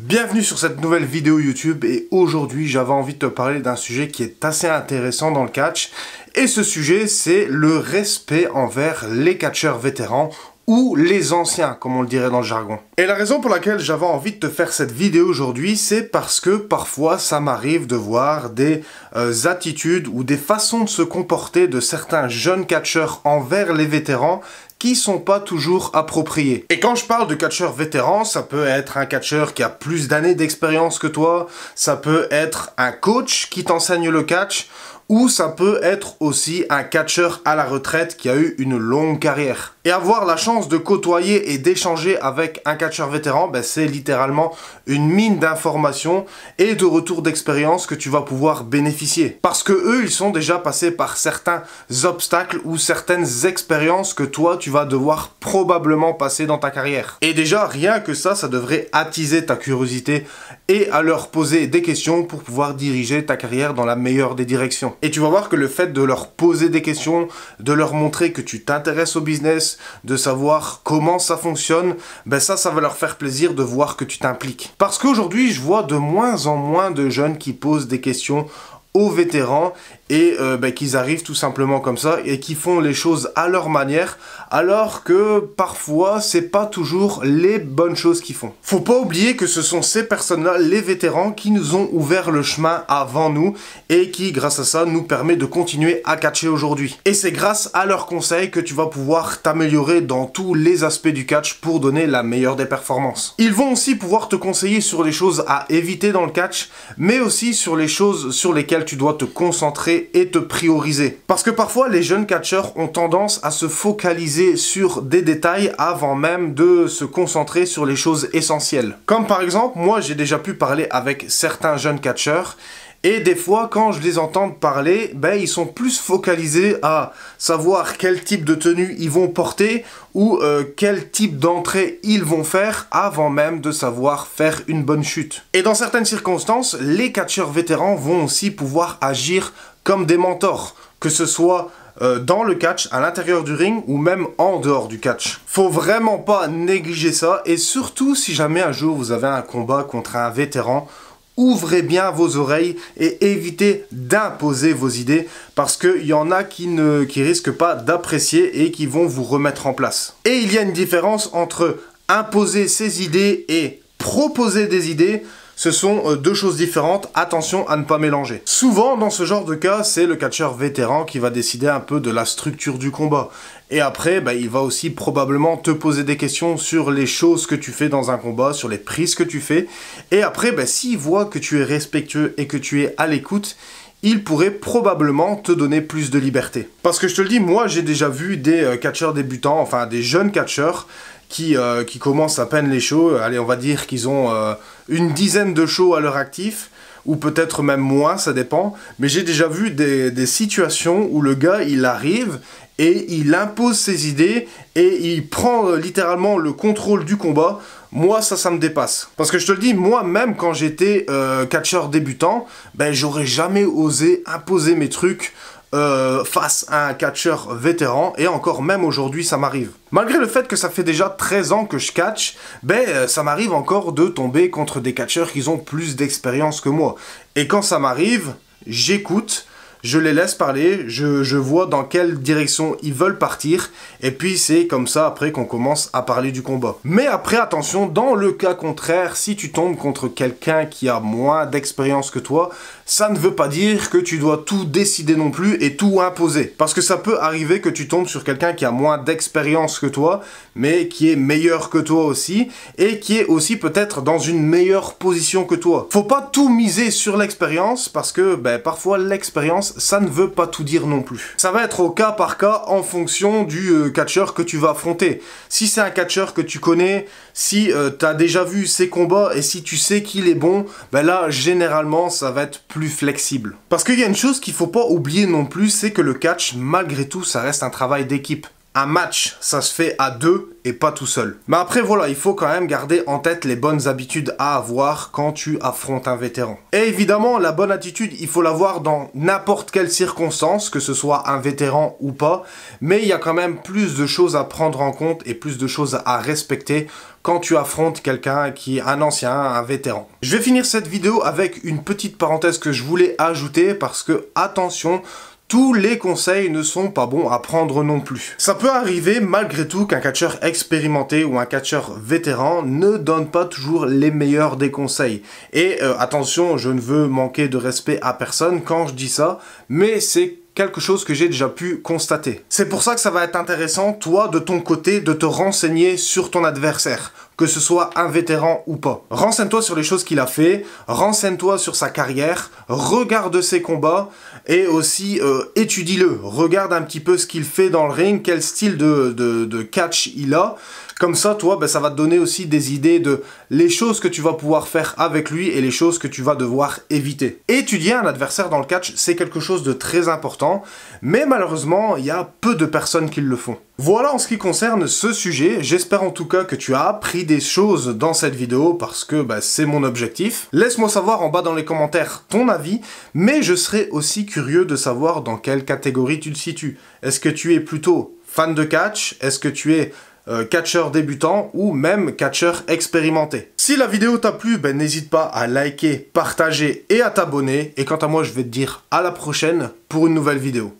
Bienvenue sur cette nouvelle vidéo YouTube et aujourd'hui j'avais envie de te parler d'un sujet qui est assez intéressant dans le catch et ce sujet c'est le respect envers les catcheurs vétérans ou les anciens, comme on le dirait dans le jargon. Et la raison pour laquelle j'avais envie de te faire cette vidéo aujourd'hui, c'est parce que parfois ça m'arrive de voir des euh, attitudes ou des façons de se comporter de certains jeunes catcheurs envers les vétérans qui sont pas toujours appropriés. Et quand je parle de catcheur vétéran, ça peut être un catcheur qui a plus d'années d'expérience que toi, ça peut être un coach qui t'enseigne le catch, ou ça peut être aussi un catcheur à la retraite qui a eu une longue carrière. Et avoir la chance de côtoyer et d'échanger avec un catcheur vétéran, ben c'est littéralement une mine d'informations et de retours d'expérience que tu vas pouvoir bénéficier. Parce que eux, ils sont déjà passés par certains obstacles ou certaines expériences que toi, tu vas devoir probablement passer dans ta carrière. Et déjà, rien que ça, ça devrait attiser ta curiosité et à leur poser des questions pour pouvoir diriger ta carrière dans la meilleure des directions. Et tu vas voir que le fait de leur poser des questions, de leur montrer que tu t'intéresses au business, de savoir comment ça fonctionne, ben ça, ça va leur faire plaisir de voir que tu t'impliques. Parce qu'aujourd'hui, je vois de moins en moins de jeunes qui posent des questions aux vétérans et euh, ben, qu'ils arrivent tout simplement comme ça et qui font les choses à leur manière alors que parfois c'est pas toujours les bonnes choses qu'ils font. Faut pas oublier que ce sont ces personnes-là, les vétérans, qui nous ont ouvert le chemin avant nous et qui grâce à ça nous permet de continuer à catcher aujourd'hui. Et c'est grâce à leurs conseils que tu vas pouvoir t'améliorer dans tous les aspects du catch pour donner la meilleure des performances. Ils vont aussi pouvoir te conseiller sur les choses à éviter dans le catch mais aussi sur les choses sur lesquelles tu dois te concentrer et te prioriser. Parce que parfois, les jeunes catcheurs ont tendance à se focaliser sur des détails avant même de se concentrer sur les choses essentielles. Comme par exemple, moi, j'ai déjà pu parler avec certains jeunes catcheurs et des fois, quand je les entends parler, ben, ils sont plus focalisés à savoir quel type de tenue ils vont porter ou euh, quel type d'entrée ils vont faire avant même de savoir faire une bonne chute. Et dans certaines circonstances, les catcheurs vétérans vont aussi pouvoir agir comme des mentors, que ce soit euh, dans le catch, à l'intérieur du ring ou même en dehors du catch. Faut vraiment pas négliger ça et surtout si jamais un jour vous avez un combat contre un vétéran, ouvrez bien vos oreilles et évitez d'imposer vos idées parce qu'il y en a qui ne qui risquent pas d'apprécier et qui vont vous remettre en place. Et il y a une différence entre imposer ses idées et proposer des idées ce sont euh, deux choses différentes, attention à ne pas mélanger. Souvent, dans ce genre de cas, c'est le catcheur vétéran qui va décider un peu de la structure du combat. Et après, bah, il va aussi probablement te poser des questions sur les choses que tu fais dans un combat, sur les prises que tu fais. Et après, bah, s'il voit que tu es respectueux et que tu es à l'écoute, il pourrait probablement te donner plus de liberté. Parce que je te le dis, moi j'ai déjà vu des euh, catcheurs débutants, enfin des jeunes catcheurs, qui, euh, qui commencent à peine les shows, allez on va dire qu'ils ont une dizaine de shows à l'heure actif, ou peut-être même moins, ça dépend. Mais j'ai déjà vu des, situations où le gars, il arrive et il impose ses idées et il prend euh, littéralement le contrôle du combat. Moi, ça, ça me dépasse. Parce que je te le dis, moi-même, quand j'étais euh, catcheur débutant, ben, j'aurais jamais osé imposer mes trucs euh, face à un catcheur vétéran, et encore même aujourd'hui ça m'arrive. Malgré le fait que ça fait déjà 13 ans que je catch, ben euh, ça m'arrive encore de tomber contre des catcheurs qui ont plus d'expérience que moi. Et quand ça m'arrive, j'écoute, je les laisse parler, je, vois dans quelle direction ils veulent partir, et puis c'est comme ça après qu'on commence à parler du combat. Mais après, attention, dans le cas contraire, si tu tombes contre quelqu'un qui a moins d'expérience que toi, ça ne veut pas dire que tu dois tout décider non plus et tout imposer. Parce que ça peut arriver que tu tombes sur quelqu'un qui a moins d'expérience que toi, mais qui est meilleur que toi aussi, et qui est aussi peut-être dans une meilleure position que toi. Faut pas tout miser sur l'expérience, parce que ben, parfois l'expérience ça ne veut pas tout dire non plus. Ça va être au cas par cas en fonction du euh, catcheur que tu vas affronter. Si c'est un catcheur que tu connais, si euh, tu as déjà vu ses combats et si tu sais qu'il est bon, ben là, généralement, ça va être plus flexible. Parce qu'il y a une chose qu'il ne faut pas oublier non plus, c'est que le catch, malgré tout, ça reste un travail d'équipe un match, ça se fait à deux et pas tout seul. Mais après voilà, il faut quand même garder en tête les bonnes habitudes à avoir quand tu affrontes un vétéran. Et évidemment, la bonne attitude, il faut l'avoir dans n'importe quelle circonstance, que ce soit un vétéran ou pas, mais il y a quand même plus de choses à prendre en compte et plus de choses à respecter quand tu affrontes quelqu'un qui est un ancien, un vétéran. Je vais finir cette vidéo avec une petite parenthèse que je voulais ajouter parce que attention, tous les conseils ne sont pas bons à prendre non plus. Ça peut arriver malgré tout qu'un catcheur expérimenté ou un catcheur vétéran ne donne pas toujours les meilleurs des conseils. Et euh, attention, je ne veux manquer de respect à personne quand je dis ça, mais c'est quelque chose que j'ai déjà pu constater. C'est pour ça que ça va être intéressant, toi, de ton côté, de te renseigner sur ton adversaire que ce soit un vétéran ou pas. Renseigne-toi sur les choses qu'il a fait, renseigne-toi sur sa carrière, regarde ses combats et aussi euh, étudie-le. Regarde un petit peu ce qu'il fait dans le ring, quel style de, de, catch il a. Comme ça, toi, ben, ça va te donner aussi des idées de les choses que tu vas pouvoir faire avec lui et les choses que tu vas devoir éviter. Étudier un adversaire dans le catch, c'est quelque chose de très important, mais malheureusement, il y a peu de personnes qui le font. Voilà en ce qui concerne ce sujet, j'espère en tout cas que tu as appris des choses dans cette vidéo parce que bah, c'est mon objectif. Laisse-moi savoir en bas dans les commentaires ton avis, mais je serais aussi curieux de savoir dans quelle catégorie tu te situes. Est-ce que tu es plutôt fan de catch Est-ce que tu es euh, catcheur débutant ou même catcheur expérimenté Si la vidéo t'a plu, bah, n'hésite pas à liker, partager et à t'abonner. Et quant à moi, je vais te dire à la prochaine pour une nouvelle vidéo.